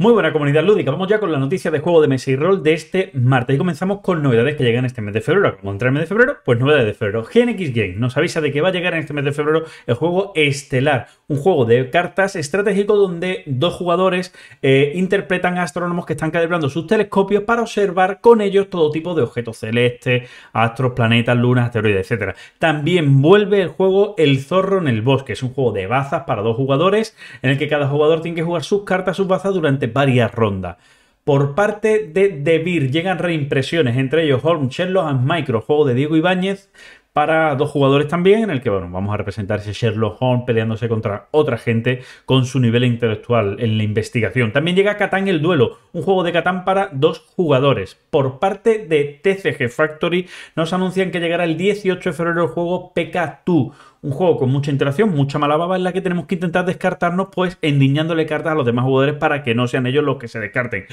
Muy buena comunidad lúdica, vamos ya con la noticia de juego de mesa y rol de este martes y comenzamos con novedades que llegan este mes de febrero. ¿Cómo entra el mes de febrero, pues novedades de febrero. GNX Game nos avisa de que va a llegar en este mes de febrero el juego Estelar, un juego de cartas estratégico donde dos jugadores eh, interpretan a astrónomos que están calibrando sus telescopios para observar con ellos todo tipo de objetos celestes, astros, planetas, lunas, asteroides, etc. También vuelve el juego El Zorro en el Bosque, es un juego de bazas para dos jugadores en el que cada jugador tiene que jugar sus cartas, sus bazas durante varias rondas. Por parte de DeVir llegan reimpresiones, entre ellos Holm, Sherlock and Micro, juego de Diego Ibáñez, para dos jugadores también, en el que vamos a representar Sherlock Holmes peleándose contra otra gente con su nivel intelectual en la investigación. También llega Catán el duelo, un juego de Catán para dos jugadores. Por parte de TCG Factory nos anuncian que llegará el 18 de febrero el juego PK2, un juego con mucha interacción, mucha mala baba en la que tenemos que intentar descartarnos pues endiñándole cartas a los demás jugadores para que no sean ellos los que se descarten.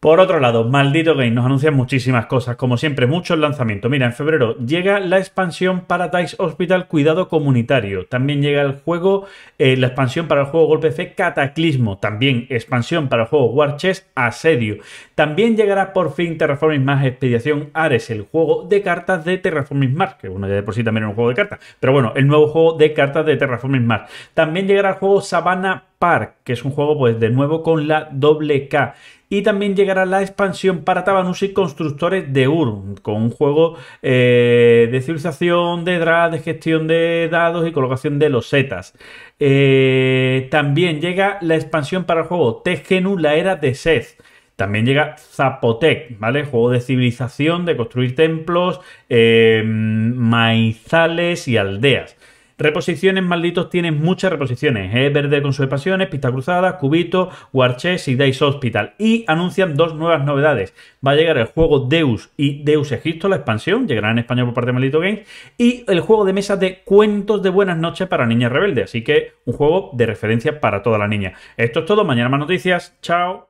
Por otro lado, Maldito Game nos anuncia muchísimas cosas, como siempre, muchos lanzamientos. Mira, en febrero llega la expansión para Paradise Hospital Cuidado Comunitario. También llega el juego, eh, la expansión para el juego Golpe F Cataclismo. También expansión para el juego War Chest Asedio. También llegará por fin Terraforming Mars Expedición Ares, el juego de cartas de Terraforming Mars, que bueno, ya de por sí también era un juego de cartas, pero bueno, el nuevo juego de cartas de Terraforming Mars. También llegará el juego Sabana que es un juego pues de nuevo con la doble K. Y también llegará la expansión para Tabanus y Constructores de Ur, con un juego eh, de civilización, de drag, de gestión de dados y colocación de los Eh, también llega la expansión para el juego Tejenu, la era de Seth. También llega Zapotec, ¿vale? Juego de civilización, de construir templos, eh, maizales y aldeas. Reposiciones, malditos, tienen muchas reposiciones. Es Verde con sus pasiones, Pista Cruzada, Cubito, Warchess y Dice Hospital. Y anuncian dos nuevas novedades. Va a llegar el juego Deus y Deus Egipto, la expansión, llegará en español por parte de Maldito Games. Y el juego de mesa de Cuentos de Buenas Noches para Niñas Rebeldes. Así que un juego de referencia para toda la niña. Esto es todo, mañana más noticias. Chao.